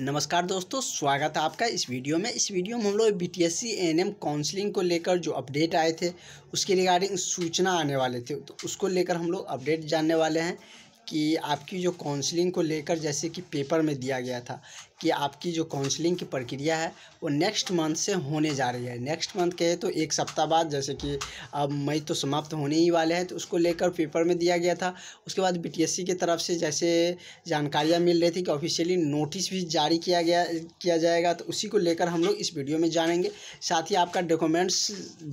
नमस्कार दोस्तों स्वागत है आपका इस वीडियो में इस वीडियो में हम लोग B T S C N M counselling को लेकर जो अपडेट आए थे उसके रिगार्डिंग सूचना आने वाले थे तो उसको लेकर हम लोग अपडेट जानने वाले हैं कि आपकी जो काउंसलिंग को लेकर जैसे कि पेपर में दिया गया था कि आपकी जो काउंसलिंग की प्रक्रिया है वो नेक्स्ट मंथ से होने जा रही है नेक्स्ट मंथ कहे तो एक सप्ताह बाद जैसे कि अब मई तो समाप्त होने ही वाले हैं तो उसको लेकर पेपर में दिया गया था उसके बाद बीटीएससी की तरफ से जैसे जानकारियाँ मिल रही थी कि ऑफिशियली नोटिस भी जारी किया गया किया जाएगा तो उसी को लेकर हम लोग इस वीडियो में जानेंगे साथ ही आपका डॉक्यूमेंट्स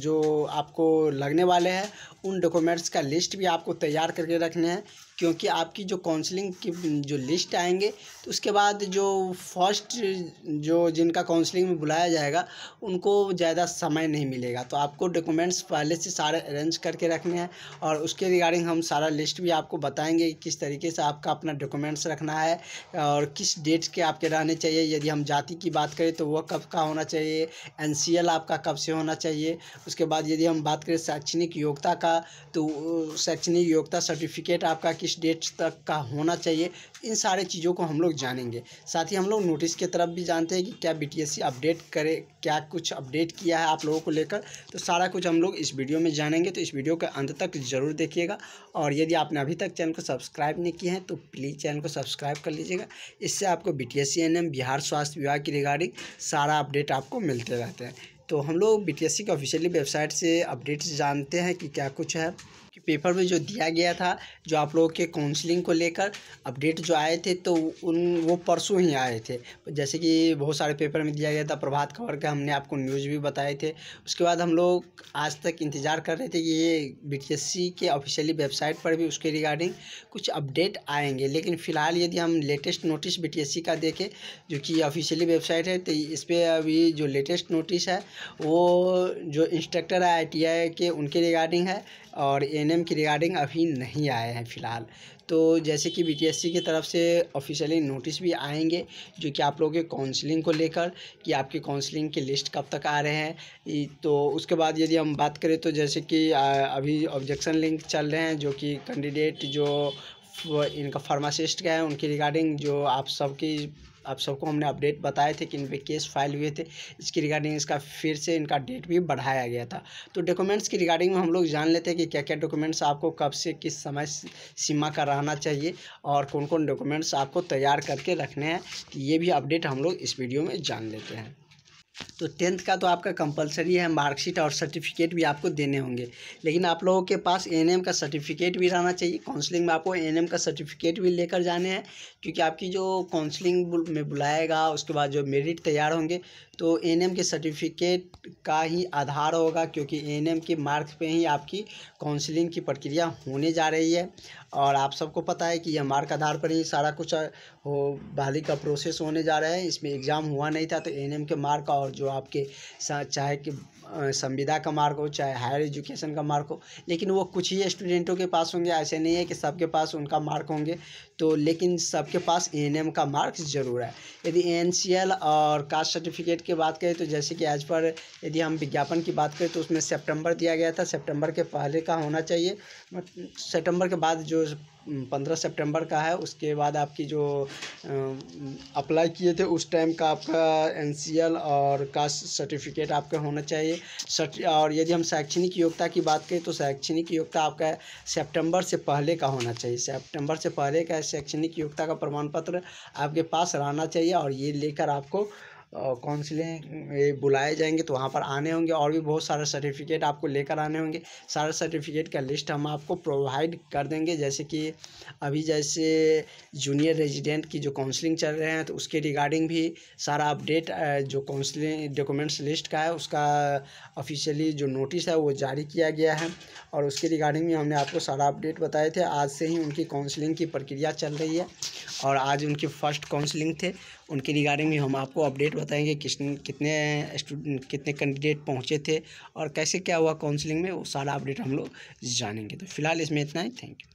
जो आपको लगने वाले हैं उन डॉक्यूमेंट्स का लिस्ट भी आपको तैयार करके रखने हैं क्योंकि आपकी जो काउंसलिंग की जो लिस्ट आएंगे तो उसके बाद जो फर्स्ट जो जिनका काउंसलिंग में बुलाया जाएगा उनको ज़्यादा समय नहीं मिलेगा तो आपको डॉक्यूमेंट्स पहले से सारे अरेंज करके रखने हैं और उसके रिगार्डिंग हम सारा लिस्ट भी आपको बताएंगे किस तरीके से आपका अपना डॉक्यूमेंट्स रखना है और किस डेट के आपके रहने चाहिए यदि हम जाति की बात करें तो वह कब का होना चाहिए एन आपका कब से होना चाहिए उसके बाद यदि हम बात करें शैक्षणिक योग्यता का तो शैक्षणिक योग्यता सर्टिफिकेट आपका किस डेट तक का होना चाहिए इन सारे चीज़ों को हम लोग जानेंगे साथ ही हम लोग नोटिस की तरफ भी जानते हैं कि क्या बीटीएससी अपडेट करे क्या कुछ अपडेट किया है आप लोगों को लेकर तो सारा कुछ हम लोग इस वीडियो में जानेंगे तो इस वीडियो के अंत तक ज़रूर देखिएगा और यदि आपने अभी तक चैनल को सब्सक्राइब नहीं किया है तो प्लीज़ चैनल को सब्सक्राइब कर लीजिएगा इससे आपको बी टी बिहार स्वास्थ्य विभाग की रिगार्डिंग सारा अपडेट आपको मिलते रहते हैं तो हम लोग बी टी ऑफिशियली वेबसाइट से अपडेट्स जानते हैं कि क्या कुछ है पेपर में जो दिया गया था जो आप लोगों के काउंसलिंग को लेकर अपडेट जो आए थे तो उन वो परसों ही आए थे जैसे कि बहुत सारे पेपर में दिया गया था प्रभात खबर का हमने आपको न्यूज़ भी बताए थे उसके बाद हम लोग आज तक इंतज़ार कर रहे थे कि ये बी के ऑफिशियली वेबसाइट पर भी उसके रिगार्डिंग कुछ अपडेट आएंगे लेकिन फ़िलहाल यदि हम लेटेस्ट नोटिस बी का देखें जो कि ऑफिशियली वेबसाइट है तो इस पर अभी जो लेटेस्ट नोटिस है वो जो इंस्ट्रक्टर है आई के उनके रिगार्डिंग है और एम की रिगार्डिंग अभी नहीं आए हैं फ़िलहाल तो जैसे कि बीटीएससी की तरफ से ऑफिशियली नोटिस भी आएंगे जो कि आप लोगों के काउंसलिंग को लेकर कि आपकी काउंसलिंग की लिस्ट कब तक आ रहे हैं तो उसके बाद यदि हम बात करें तो जैसे कि अभी ऑब्जेक्शन लिंक चल रहे हैं जो कि कैंडिडेट जो वो इनका फार्मासिस्ट का है उनकी रिगार्डिंग जो आप सबकी आप सबको हमने अपडेट बताए थे कि इन पर केस फाइल हुए थे इसकी रिगार्डिंग इसका फिर से इनका डेट भी बढ़ाया गया था तो डॉक्यूमेंट्स की रिगार्डिंग में हम लोग जान लेते हैं कि क्या क्या डॉक्यूमेंट्स आपको कब से किस समय सीमा का रहना चाहिए और कौन कौन डॉक्यूमेंट्स आपको तैयार करके रखने हैं ये भी अपडेट हम लोग इस वीडियो में जान लेते हैं तो टेंथ का तो आपका कंपलसरी है मार्कशीट और सर्टिफिकेट भी आपको देने होंगे लेकिन आप लोगों के पास एन का सर्टिफिकेट भी रहना चाहिए काउंसलिंग में आपको एन का सर्टिफिकेट भी लेकर जाने हैं क्योंकि आपकी जो काउंसलिंग में बुलाएगा उसके बाद जो मेरिट तैयार होंगे तो एन के सर्टिफिकेट का ही आधार होगा क्योंकि एन के मार्क्स पे ही आपकी काउंसलिंग की प्रक्रिया होने जा रही है और आप सबको पता है कि यह मार्क आधार पर ही सारा कुछ हो बहाली का प्रोसेस होने जा रहा है इसमें एग्ज़ाम हुआ नहीं था तो एन के मार्क और जो आपके चाहे कि संविदा का मार्क हो चाहे हायर एजुकेशन का मार्क हो लेकिन वो कुछ ही स्टूडेंटों के पास होंगे ऐसे नहीं है कि सबके पास उनका मार्क होंगे तो लेकिन सबके पास एन का मार्क्स ज़रूर है यदि एन और कास्ट सर्टिफिकेट की बात करें तो जैसे कि आज पर यदि हम विज्ञापन की बात करें तो उसमें सितंबर दिया गया था सितंबर के पहले का होना चाहिए सितंबर के बाद जो पंद्रह सितंबर का है उसके बाद आपकी जो अप्लाई किए थे उस टाइम का आपका एन और कास्ट सर्टिफिकेट आपका होना चाहिए और यदि हम शैक्षणिक योग्यता की बात करें तो शैक्षणिक योग्यता आपका सितंबर से पहले का होना चाहिए सितंबर से पहले का शैक्षणिक योग्यता का प्रमाण पत्र आपके पास रहना चाहिए और ये लेकर आपको काउंसिलिंग बुलाए जाएंगे तो वहाँ पर आने होंगे और भी बहुत सारे सर्टिफिकेट आपको लेकर आने होंगे सारे सर्टिफिकेट का लिस्ट हम आपको प्रोवाइड कर देंगे जैसे कि अभी जैसे जूनियर रेजिडेंट की जो काउंसलिंग चल रहे हैं तो उसके रिगार्डिंग भी सारा अपडेट जो काउंसलिंग डॉक्यूमेंट्स लिस्ट का है उसका ऑफिशियली जो नोटिस है वो जारी किया गया है और उसके रिगार्डिंग भी हमने आपको सारा अपडेट बताए थे आज से ही उनकी काउंसलिंग की प्रक्रिया चल रही है और आज उनके फर्स्ट काउंसलिंग थे उनके रिगार्डिंग में हम आपको अपडेट बताएंगे किस कितने स्टूडेंट कितने कैंडिडेट पहुँचे थे और कैसे क्या हुआ काउंसलिंग में वो सारा अपडेट हम लोग जानेंगे तो फिलहाल इसमें इतना ही थैंक यू